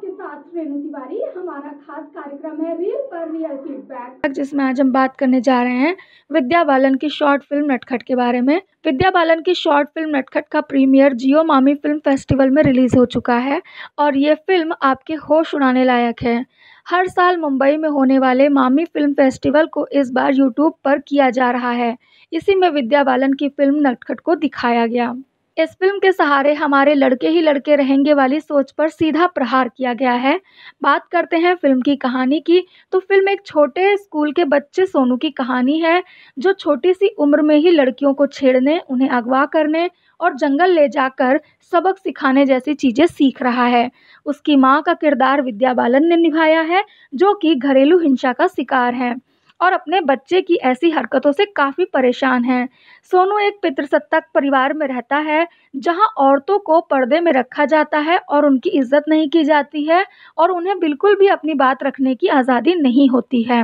आपके साथ रेणु तिवारी हमारा खास कार्यक्रम है रियल पर रियल फीडबैक जिसमें आज हम बात करने जा रहे हैं विद्या बालन की शॉर्ट फिल्म नटखट के बारे में विद्या बालन की शॉर्ट फिल्म नटखट का प्रीमियर जियो मामी फिल्म फेस्टिवल में रिलीज़ हो चुका है और ये फिल्म आपके होश उड़ाने लायक है हर साल मुंबई में होने वाले मामी फिल्म फेस्टिवल को इस बार यूट्यूब पर किया जा रहा है इसी में विद्या बालन की फिल्म नटखट को दिखाया गया इस फिल्म के सहारे हमारे लड़के ही लड़के रहेंगे वाली सोच पर सीधा प्रहार किया गया है बात करते हैं फिल्म की कहानी की तो फिल्म एक छोटे स्कूल के बच्चे सोनू की कहानी है जो छोटी सी उम्र में ही लड़कियों को छेड़ने उन्हें अगवा करने और जंगल ले जाकर सबक सिखाने जैसी चीज़ें सीख रहा है उसकी माँ का किरदार विद्या बालन ने निभाया है जो कि घरेलू हिंसा का शिकार है और अपने बच्चे की ऐसी हरकतों से काफ़ी परेशान हैं सोनू एक पितृसत्ताक परिवार में रहता है जहां औरतों को पर्दे में रखा जाता है और उनकी इज्जत नहीं की जाती है और उन्हें बिल्कुल भी अपनी बात रखने की आज़ादी नहीं होती है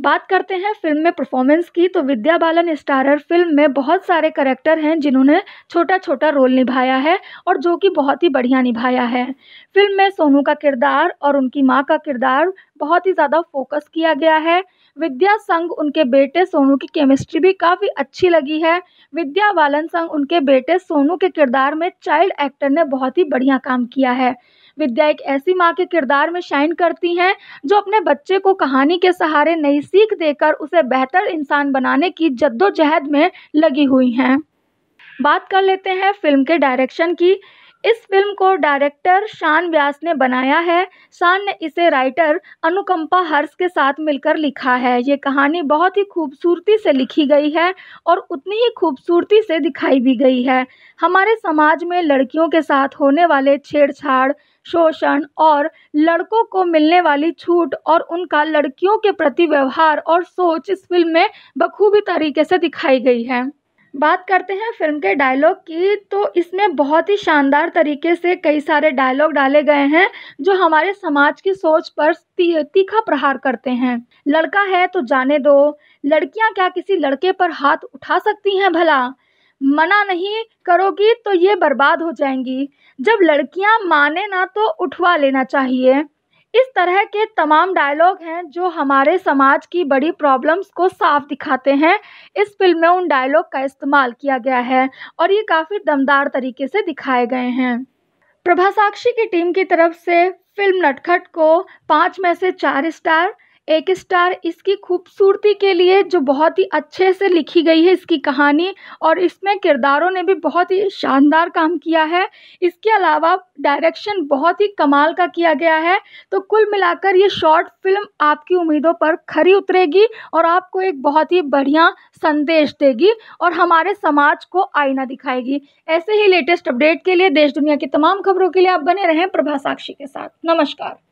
बात करते हैं फिल्म में परफॉर्मेंस की तो विद्या बालन स्टारर फिल्म में बहुत सारे करेक्टर हैं जिन्होंने छोटा छोटा रोल निभाया है और जो कि बहुत ही बढ़िया निभाया है फिल्म में सोनू का किरदार और उनकी माँ का किरदार बहुत ही ज़्यादा फोकस किया गया है विद्या संग उनके बेटे सोनू की केमिस्ट्री भी काफ़ी अच्छी लगी है विद्या बालन संग उनके बेटे सोनू के किरदार में चाइल्ड एक्टर ने बहुत ही बढ़िया काम किया है विद्या एक ऐसी माँ के किरदार में शाइन करती हैं जो अपने बच्चे को कहानी के सहारे नई सीख देकर उसे बेहतर इंसान बनाने की जद्दोजहद में लगी हुई हैं बात कर लेते हैं फिल्म के डायरेक्शन की इस फिल्म को डायरेक्टर शान व्यास ने बनाया है शान ने इसे राइटर अनुकंपा हर्ष के साथ मिलकर लिखा है ये कहानी बहुत ही खूबसूरती से लिखी गई है और उतनी ही खूबसूरती से दिखाई भी गई है हमारे समाज में लड़कियों के साथ होने वाले छेड़छाड़ शोषण और लड़कों को मिलने वाली छूट और उनका लड़कियों के प्रति व्यवहार और सोच इस फिल्म में बखूबी तरीके से दिखाई गई है बात करते हैं फिल्म के डायलॉग की तो इसमें बहुत ही शानदार तरीके से कई सारे डायलॉग डाले गए हैं जो हमारे समाज की सोच पर तीखा प्रहार करते हैं लड़का है तो जाने दो लड़कियां क्या किसी लड़के पर हाथ उठा सकती हैं भला मना नहीं करोगी तो ये बर्बाद हो जाएंगी जब लड़कियां माने ना तो उठवा लेना चाहिए इस तरह के तमाम डायलॉग हैं जो हमारे समाज की बड़ी प्रॉब्लम्स को साफ दिखाते हैं इस फ़िल्म में उन डायलॉग का इस्तेमाल किया गया है और ये काफ़ी दमदार तरीके से दिखाए गए हैं प्रभासाक्षी की टीम की तरफ से फ़िल्म नटखट को पाँच में से चार स्टार एक स्टार इसकी खूबसूरती के लिए जो बहुत ही अच्छे से लिखी गई है इसकी कहानी और इसमें किरदारों ने भी बहुत ही शानदार काम किया है इसके अलावा डायरेक्शन बहुत ही कमाल का किया गया है तो कुल मिलाकर ये शॉर्ट फिल्म आपकी उम्मीदों पर खरी उतरेगी और आपको एक बहुत ही बढ़िया संदेश देगी और हमारे समाज को आईना दिखाएगी ऐसे ही लेटेस्ट अपडेट के लिए देश दुनिया की तमाम खबरों के लिए आप बने रहें प्रभा साक्षी के साथ नमस्कार